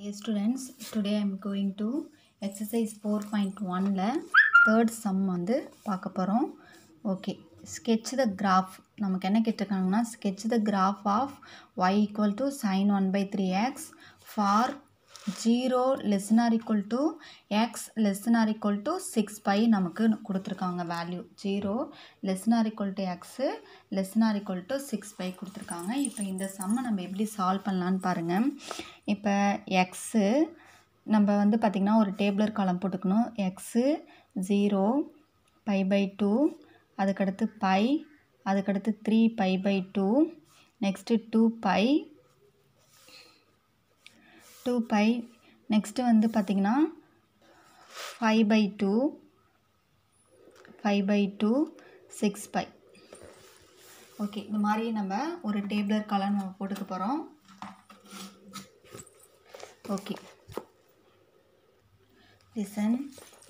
Hey students, today I am going to exercise 4.1ல third sum வந்து பார்க்க போகிறோம் okay, sketch the graph நமக்கு என்ன கேட்டிருக்காங்கன்னா sketch the graph of y equal to sin 1 by 3x for zero to x less x or equal to six pi நமக்கு கொடுத்துருக்காங்க value zero to x less x or equal to six pi கொடுத்துருக்காங்க இப்போ இந்த சம்மை நம்ம எப்படி solve பண்ணலான்னு பாருங்கள் இப்போ x நம்ம வந்து பார்த்திங்கன்னா ஒரு டேபிளர் காலம் போட்டுக்கணும் x zero pi by two அதுக்கடுத்து பை அதுக்கடுத்து three pi by two next two pi two pi next வந்து பார்த்திங்கன்னா five pi two five pi two six pi okay இந்த மாதிரி நம்ம ஒரு டேபிளர் கலர் நம்ம போட்டுக்க போகிறோம் ஓகே லிசன்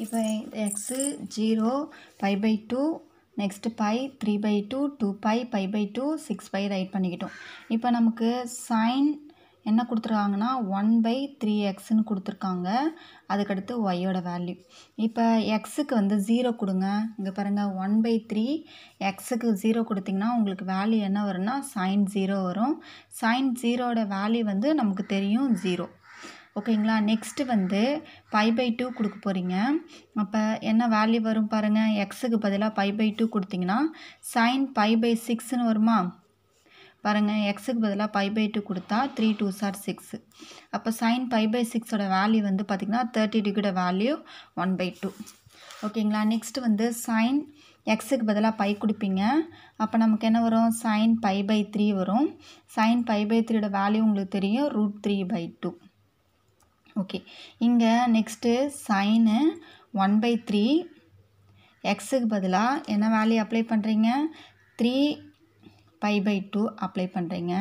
இப்போ x zero five pi two next pi three by two two pi five pi two six pi write பண்ணிக்கிட்டோம் இப்போ நமக்கு சைன் என்ன கொடுத்துருக்காங்கன்னா ஒன் பை த்ரீ எக்ஸ்ன்னு கொடுத்துருக்காங்க அதுக்கடுத்து ஒய்யோட வேல்யூ இப்போ எக்ஸுக்கு வந்து ஜீரோ கொடுங்க இங்கே பாருங்கள் ஒன் பை த்ரீ எக்ஸுக்கு ஜீரோ கொடுத்திங்கன்னா உங்களுக்கு வேல்யூ என்ன வரும்னா சைன் ஜீரோ வரும் சைன் ஜீரோட வேல்யூ வந்து நமக்கு தெரியும் ஜீரோ ஓகேங்களா நெக்ஸ்ட்டு வந்து பை பை டூ கொடுக்க போகிறீங்க அப்போ என்ன வேல்யூ வரும் பாருங்கள் எக்ஸுக்கு பதிலாக பை பை டூ கொடுத்திங்கன்னா சைன் பை பை சிக்ஸ்னு வருமா பாருங்கள் எக்ஸுக்கு பதிலாக பை பை டூ கொடுத்தா த்ரீ டூ சார் சிக்ஸு அப்போ சைன் பை பை சிக்ஸோட வேல்யூ வந்து பார்த்திங்கன்னா தேர்ட்டி டிகிரியோட வேல்யூ ஒன் பை டூ ஓகேங்களா நெக்ஸ்ட்டு வந்து சைன் எக்ஸுக்கு பதிலாக பை கொடுப்பீங்க அப்போ நமக்கு என்ன வரும் சைன் பை பை த்ரீ வரும் சைன் பை பை த்ரீயோட வேல்யூ உங்களுக்கு தெரியும் root three by two okay இங்கே next sign one by three எக்ஸுக்கு பதிலாக என்ன வேல்யூ அப்ளை பண்ணுறீங்க three pi by two apply பண்ணுறீங்க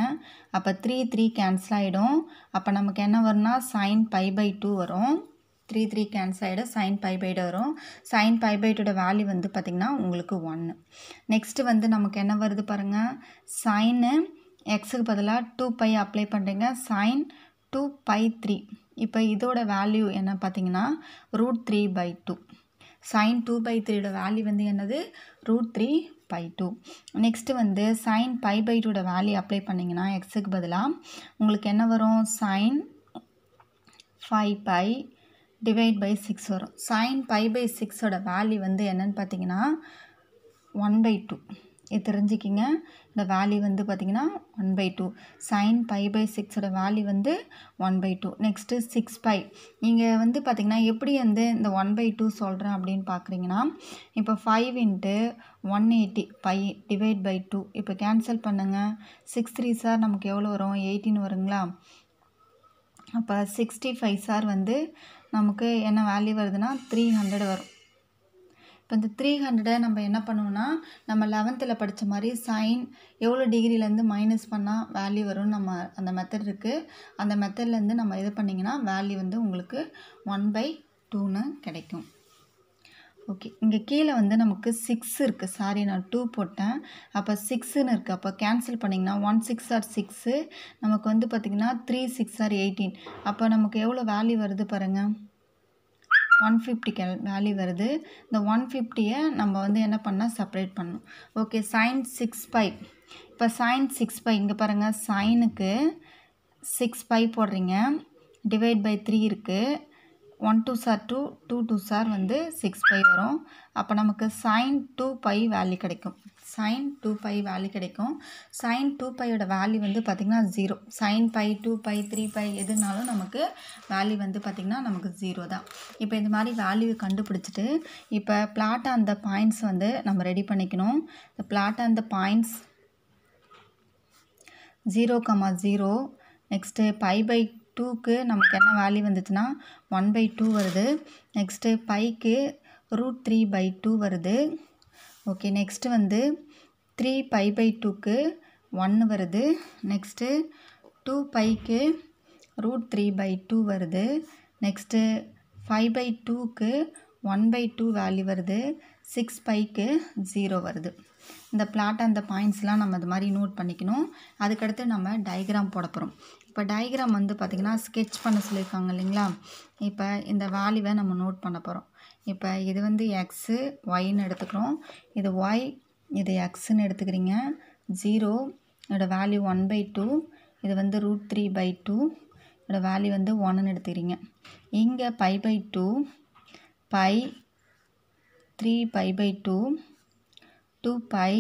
அப்போ த்ரீ த்ரீ கேன்சல் ஆகிடும் அப்போ நமக்கு என்ன வரும்னா சைன் பை பை டூ வரும் த்ரீ த்ரீ கேன்சல் ஆகிடும் சைன் பை பை டூ வரும் சைன் பை பை டூட வேல்யூ வந்து பார்த்திங்கன்னா உங்களுக்கு ஒன்று நெக்ஸ்ட்டு வந்து நமக்கு என்ன வருது பாருங்கள் சைனு எக்ஸுக்கு பதிலாக டூ பை அப்ளை பண்ணுறீங்க சைன் டூ பை த்ரீ இப்போ இதோட வேல்யூ என்ன பார்த்தீங்கன்னா root three by two sine two pi த்ரீயோட வேல்யூ வந்து என்னது root three by two next வந்து சைன் பை பை டூட வேல்யூ அப்ளை பண்ணிங்கன்னா எக்ஸுக்கு பதிலாக உங்களுக்கு என்ன வரும் sine five pi divide by six வரும் சைன் பை பை சிக்ஸோட வேல்யூ வந்து என்னென்னு பார்த்தீங்கன்னா ஒன் பை டூ இது தெரிஞ்சுக்கிங்க இந்த வேல்யூ வந்து பார்த்திங்கன்னா one by two sine pi by சிக்ஸோட வேல்யூ வந்து one by two next six pi நீங்கள் வந்து பார்த்திங்கன்னா எப்படி வந்து இந்த ஒன் பை டூ சொல்கிறேன் அப்படின்னு பார்க்குறீங்கன்னா இப்போ five into one eighty by divide by two இப்போ கேன்சல் பண்ணுங்கள் சிக்ஸ் த்ரீ சார் நமக்கு எவ்வளோ வரும் எயிட்டின்னு வருங்களா அப்போ சிக்ஸ்டி ஃபைவ் சார் வந்து நமக்கு என்ன வேல்யூ வருதுன்னா த்ரீ ஹண்ட்ரட் வரும் இப்போ இந்த த்ரீ ஹண்ட்ரடை நம்ம என்ன பண்ணுவோம்னா நம்ம லெவன்த்தில் படித்த மாதிரி சைன் எவ்வளோ டிகிரிலேருந்து மைனஸ் பண்ணால் வேல்யூ வரும்னு நம்ம அந்த மெத்தட் இருக்குது அந்த மெத்தட்லேருந்து நம்ம இது பண்ணிங்கன்னா வேல்யூ வந்து உங்களுக்கு ஒன் பை டூன்னு கிடைக்கும் ஓகே இங்கே கீழே வந்து நமக்கு சிக்ஸ் இருக்குது சாரி நான் டூ போட்டேன் அப்போ சிக்ஸுன்னு இருக்குது அப்போ கேன்சல் பண்ணிங்கன்னா ஒன் சிக்ஸ் ஆர் சிக்ஸு நமக்கு வந்து பார்த்திங்கன்னா த்ரீ சிக்ஸ் ஆர் எயிட்டீன் அப்போ நமக்கு எவ்வளோ வேல்யூ வருது பாருங்கள் ஒன் ஃபிஃப்டி கேல் வேல்யூ வருது இந்த ஒன் ஃபிஃப்டியை நம்ம வந்து என்ன பண்ணால் செப்பரேட் பண்ணணும் ஓகே சைன் சிக்ஸ் பை இப்போ சைன் சிக்ஸ் பை இங்கே பாருங்கள் சைனுக்கு சிக்ஸ் பை போடுறீங்க டிவைட் பை த்ரீ இருக்குது one two are two two two are வந்து சிக்ஸ் பை வரும் அப்போ நமக்கு சைன் டூ பை வேல்யூ கிடைக்கும் சைன் டூ பை வேல்யூ கிடைக்கும் சைன் டூ பையோட வேல்யூ வந்து பார்த்திங்கன்னா zero sine pi two pi three pi எதுனாலும் நமக்கு வேல்யூ வந்து பார்த்திங்கன்னா நமக்கு ஜீரோ தான் இப்போ இந்த மாதிரி வேல்யூ கண்டுபிடிச்சிட்டு இப்போ பிளாட் அந்த பாயிண்ட்ஸ் வந்து நம்ம ரெடி பண்ணிக்கணும் இந்த பிளாட் அந்த points zero comma zero next pi by டூக்கு நமக்கு என்ன வேல்யூ வந்துச்சுன்னா ஒன் பை டூ வருது நெக்ஸ்ட்டு பைக்கு ரூட் த்ரீ பை டூ வருது ஓகே நெக்ஸ்ட்டு வந்து த்ரீ பை பை டூக்கு ஒன்று வருது நெக்ஸ்ட்டு டூ பைக்கு ரூட் த்ரீ பை டூ வருது நெக்ஸ்ட்டு ஃபைவ் பை டூக்கு ஒன் பை டூ வேல்யூ வருது சிக்ஸ் பைக்கு ஜீரோ வருது இந்த பிளாட் அந்த பாயிண்ட்ஸ்லாம் நம்ம இது மாதிரி நோட் பண்ணிக்கணும் அதுக்கடுத்து நம்ம டயக்ராம் போட போகிறோம் இப்போ டயக்ராம் வந்து பார்த்திங்கன்னா ஸ்கெட்ச் பண்ண சொல்லியிருக்காங்க இல்லைங்களா இப்போ இந்த வேல்யூவை நம்ம நோட் பண்ண போகிறோம் இப்போ இது வந்து எக்ஸு ஒய்ன்னு எடுத்துக்கிறோம் இது ஒய் இது எக்ஸுன்னு எடுத்துக்கிறீங்க ஜீரோ இதோட வேல்யூ ஒன் பை டூ இது வந்து ரூட் த்ரீ பை டூ இதோட வேல்யூ வந்து ஒன்னு எடுத்துக்கிறீங்க இங்கே pi by two pi three pi by two two pi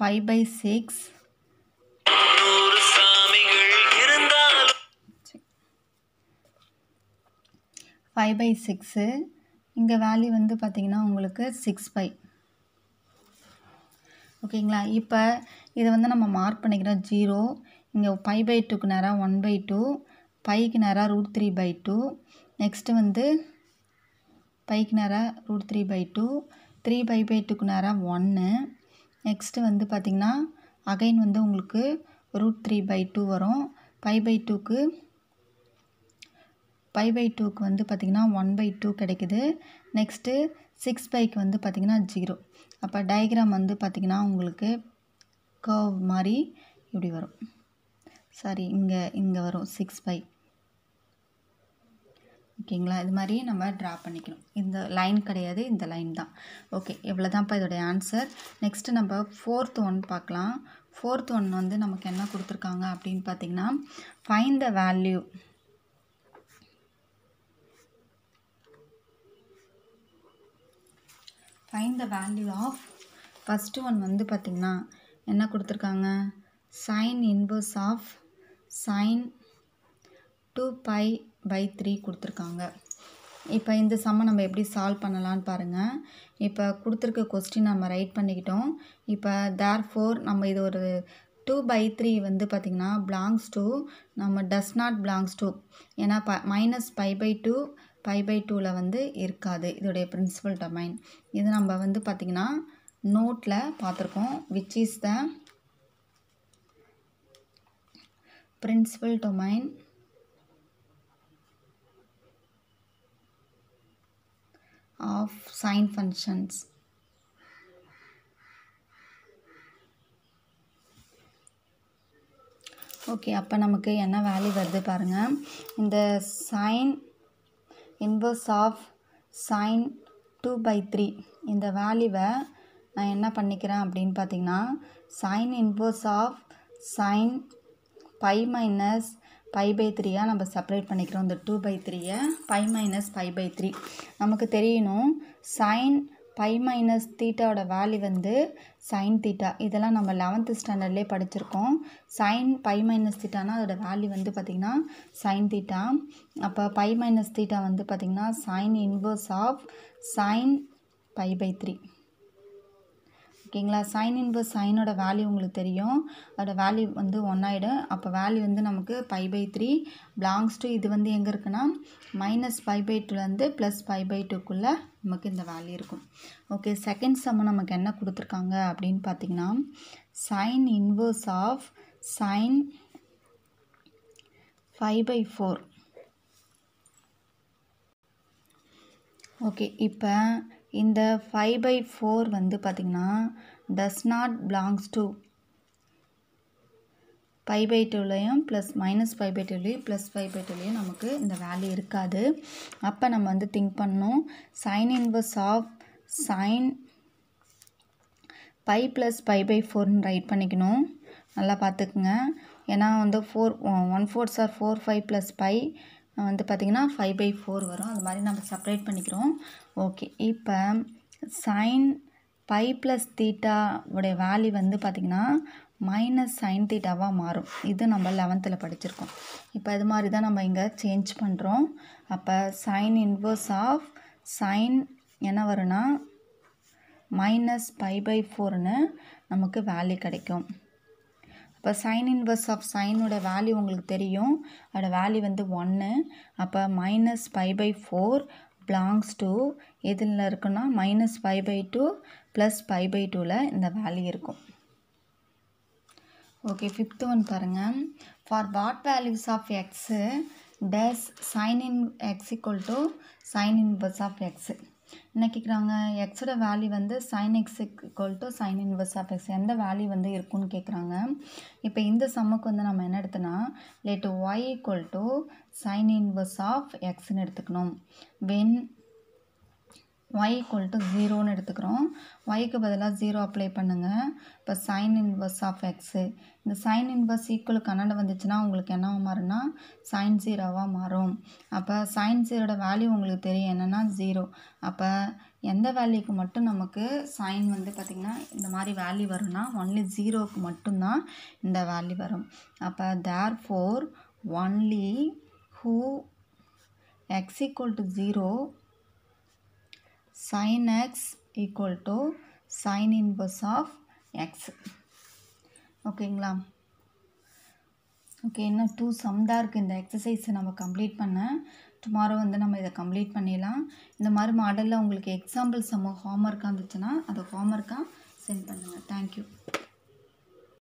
five pi six five pi six இங்கே வேல்யூ வந்து பார்த்திங்கன்னா உங்களுக்கு சிக்ஸ் பை ஓகேங்களா இப்போ இதை வந்து நம்ம மார்க் பண்ணிக்கிறோம் ஜீரோ இங்கே பை பை டூக்கு நேராக ஒன் பை டூ பைக்கு நேராக root three by two next வந்து பைக்கு நேராக root three by two three pi by டூக்கு நேராக ஒன்று நெக்ஸ்ட்டு வந்து பார்த்திங்கன்னா அகைன் வந்து உங்களுக்கு ரூட் த்ரீ பை டூ வரும் பை பை டூக்கு பை பை டூக்கு வந்து பார்த்திங்கன்னா ஒன் பை டூ கிடைக்குது நெக்ஸ்ட்டு சிக்ஸ் பைக்கு வந்து பார்த்திங்கன்னா ஜீரோ அப்போ டயக்ராம் வந்து பார்த்திங்கன்னா உங்களுக்கு கர்வ் மாதிரி இப்படி வரும் சாரி இங்கே இங்கே வரும் சிக்ஸ் பை ஓகேங்களா இது மாதிரி நம்ம ட்ரா பண்ணிக்கணும் இந்த லைன் கிடையாது இந்த லைன் தான் ஓகே இவ்வளோதான்ப்பா இதோடைய ஆன்சர் நெக்ஸ்ட்டு நம்ம ஃபோர்த் ஒன் பார்க்கலாம் ஃபோர்த் ஒன் வந்து நமக்கு என்ன கொடுத்துருக்காங்க அப்படின்னு பார்த்திங்கன்னா find the value find the value of first one வந்து பார்த்திங்கன்னா என்ன கொடுத்துருக்காங்க sine inverse of sine two pi by three கொடுத்துருக்காங்க இப்போ இந்த சம்மை நம்ம எப்படி சால்வ் பண்ணலான்னு பாருங்கள் இப்போ கொடுத்துருக்க கொஸ்டின் நம்ம ரைட் பண்ணிக்கிட்டோம் இப்போ தேர் ஃபோர் நம்ம இது ஒரு டூ பை த்ரீ வந்து பார்த்திங்கன்னா பிளாங்ஸ் டூ நம்ம டஸ் நாட் பிளாங்ஸ் டூ ஏன்னா ப minus pi by two pi by டூவில் வந்து இருக்காது இதோடைய பிரின்சிபல் டொமைன் இது நம்ம வந்து பார்த்திங்கன்னா நோட்டில் பார்த்துருக்கோம் which is the principal domain of sine functions okay அப்போ நமக்கு என்ன வேல்யூ வருது பாருங்கள் இந்த sine inverse of sine two pi three இந்த வேல்யூவை நான் என்ன பண்ணிக்கிறேன் அப்படின்னு பார்த்தீங்கன்னா sine inverse of sine pi minus pi by த்ரீயாக நம்ம செப்பரேட் பண்ணிக்கிறோம் இந்த டூ பை த்ரீயை pi minus pi by three நமக்கு தெரியணும் சைன் பை மைனஸ் தீட்டாவோட வேல்யூ வந்து சைன் தீட்டா இதெல்லாம் நம்ம லெவன்த்து ஸ்டாண்டர்ட்லேயே படிச்சிருக்கோம் சைன் பை மைனஸ் தீட்டானா அதோட வேல்யூ வந்து பார்த்திங்கன்னா சைன் தீட்டா அப்போ பை மைனஸ் தீட்டா வந்து பார்த்திங்கன்னா sine inverse of sine pi by three ஓகேங்களா சைன் இன்வர்ஸ் சைனோட வேல்யூ உங்களுக்கு தெரியும் அதோட வேல்யூ வந்து ஒன் ஆகிடும் அப்போ வேல்யூ வந்து நமக்கு pi by three belongs to இது வந்து எங்கே இருக்குன்னா மைனஸ் ஃபைவ் பை டூலேருந்து ப்ளஸ் ஃபைவ் பை டூக்குள்ளே நமக்கு இந்த வேல்யூ இருக்கும் ஓகே செகண்ட் சம்மு நமக்கு என்ன கொடுத்துருக்காங்க அப்படின்னு பார்த்தீங்கன்னா sine inverse of sine five pi four okay இப்போ இந்த ஃபைவ் பை ஃபோர் வந்து பார்த்திங்கன்னா does not belongs to five pi டூலையும் ப்ளஸ் மைனஸ் ஃபைவ் பை டூலையும் ப்ளஸ் ஃபைவ் பை டூலையும் நமக்கு இந்த வேல்யூ இருக்காது அப்போ நம்ம வந்து திங்க் பண்ணோம் sine inverse of sine five plus pi by ஃபோர்னு ரைட் பண்ணிக்கணும் நல்லா பார்த்துக்குங்க ஏன்னா வந்து four one fours are four five plus five வந்து பார்த்திங்கன்னா ஃபைவ் பை ஃபோர் வரும் அது மாதிரி நம்ம செப்பரேட் பண்ணிக்கிறோம் ஓகே இப்போ சைன் பை ப்ளஸ் தீட்டாவுடைய வேல்யூ வந்து பார்த்திங்கன்னா மைனஸ் சைன் தீட்டாவாக மாறும் இது நம்ம லெவன்த்தில் படிச்சிருக்கோம் இப்போ இது மாதிரி தான் நம்ம இங்கே சேஞ்ச் பண்ணுறோம் அப்போ சைன் இன்வர்ஸ் ஆஃப் சைன் என்ன வரும்னா மைனஸ் பை பை ஃபோர்னு நமக்கு வேல்யூ கிடைக்கும் இப்போ சைன் இன்வர்ஸ் ஆஃப் சைனோட வேல்யூ உங்களுக்கு தெரியும் அதோட வேல்யூ வந்து ஒன்று அப்போ minus five pi four belongs to எதில் இருக்குன்னா minus five pi two plus five pi டூவில் இந்த வேல்யூ இருக்கும் ஓகே ஃபிஃப்த்து ஒன் பாருங்கள் for what values of x does sine in x equal to sine inverse of x என்ன கேட்குறாங்க எக்ஸோட value வந்து sine x equal to sine inverse of x எந்த value வந்து இருக்குன்னு கேட்குறாங்க இப்போ இந்த சம்முக்கு வந்து நம்ம என்ன எடுத்தோன்னா let y equal to sine inverse of எக்ஸ்ன்னு எடுத்துக்கணும் வென் y to 0 ஜீரோன்னு எடுத்துக்கிறோம் ஒய்க்கு பதிலாக ஜீரோ அப்ளை பண்ணுங்கள் இப்போ சைன் இன்வர்ஸ் ஆஃப் எக்ஸு இந்த சைன் இன்வர்ஸ் ஈக்குவல் கன்னடம் வந்துச்சுன்னா உங்களுக்கு என்ன மாறும்னா சைன் ஜீரோவாக மாறும் அப்போ sin ஜீரோட வேல்யூ உங்களுக்கு தெரியும் என்னென்னா ஜீரோ அப்போ எந்த வேல்யூக்கு மட்டும் நமக்கு சைன் வந்து பார்த்திங்கன்னா இந்த மாதிரி வேல்யூ வரும்னா ஒன்லி ஜீரோவுக்கு தான் இந்த வேல்யூ வரும் அப்போ therefore only who x equal zero sin x equal to sin inverse of x ஓகேங்களா ஓகே இன்னும் டூ சம் தான் இருக்குது இந்த எக்ஸசைஸை நம்ம கம்ப்ளீட் பண்ண டுமாரோ வந்து நம்ம இதை கம்ப்ளீட் பண்ணிடலாம் இந்த மாதிரி மாடலில் உங்களுக்கு எக்ஸாம்பிள் சம்மோ ஹோம் ஒர்க்காக இருந்துச்சுன்னா அதை ஹோம் ஒர்க்காக சென்ட் பண்ணுங்கள் தேங்க்யூ